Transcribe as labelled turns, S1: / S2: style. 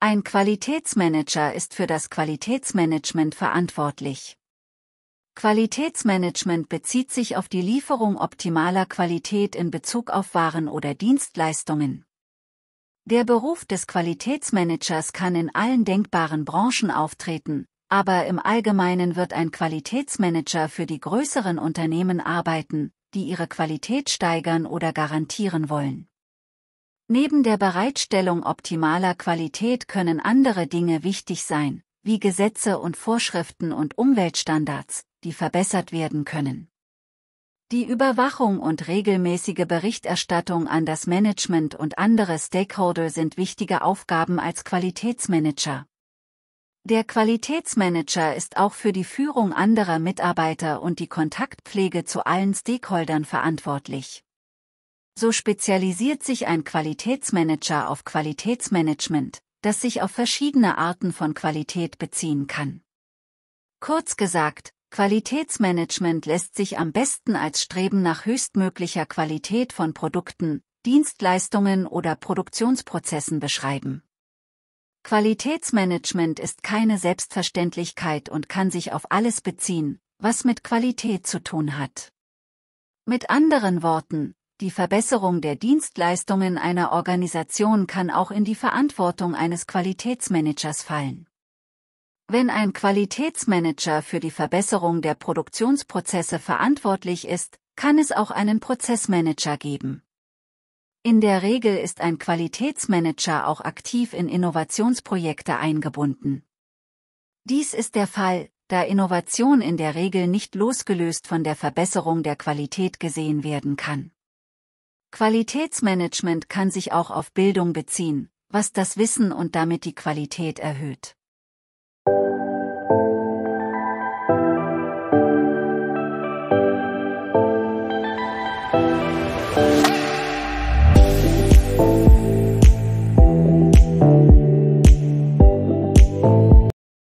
S1: Ein Qualitätsmanager ist für das Qualitätsmanagement verantwortlich. Qualitätsmanagement bezieht sich auf die Lieferung optimaler Qualität in Bezug auf Waren oder Dienstleistungen. Der Beruf des Qualitätsmanagers kann in allen denkbaren Branchen auftreten, aber im Allgemeinen wird ein Qualitätsmanager für die größeren Unternehmen arbeiten, die ihre Qualität steigern oder garantieren wollen. Neben der Bereitstellung optimaler Qualität können andere Dinge wichtig sein, wie Gesetze und Vorschriften und Umweltstandards, die verbessert werden können. Die Überwachung und regelmäßige Berichterstattung an das Management und andere Stakeholder sind wichtige Aufgaben als Qualitätsmanager. Der Qualitätsmanager ist auch für die Führung anderer Mitarbeiter und die Kontaktpflege zu allen Stakeholdern verantwortlich. So spezialisiert sich ein Qualitätsmanager auf Qualitätsmanagement, das sich auf verschiedene Arten von Qualität beziehen kann. Kurz gesagt, Qualitätsmanagement lässt sich am besten als Streben nach höchstmöglicher Qualität von Produkten, Dienstleistungen oder Produktionsprozessen beschreiben. Qualitätsmanagement ist keine Selbstverständlichkeit und kann sich auf alles beziehen, was mit Qualität zu tun hat. Mit anderen Worten, die Verbesserung der Dienstleistungen einer Organisation kann auch in die Verantwortung eines Qualitätsmanagers fallen. Wenn ein Qualitätsmanager für die Verbesserung der Produktionsprozesse verantwortlich ist, kann es auch einen Prozessmanager geben. In der Regel ist ein Qualitätsmanager auch aktiv in Innovationsprojekte eingebunden. Dies ist der Fall, da Innovation in der Regel nicht losgelöst von der Verbesserung der Qualität gesehen werden kann. Qualitätsmanagement kann sich auch auf Bildung beziehen, was das Wissen und damit die Qualität erhöht.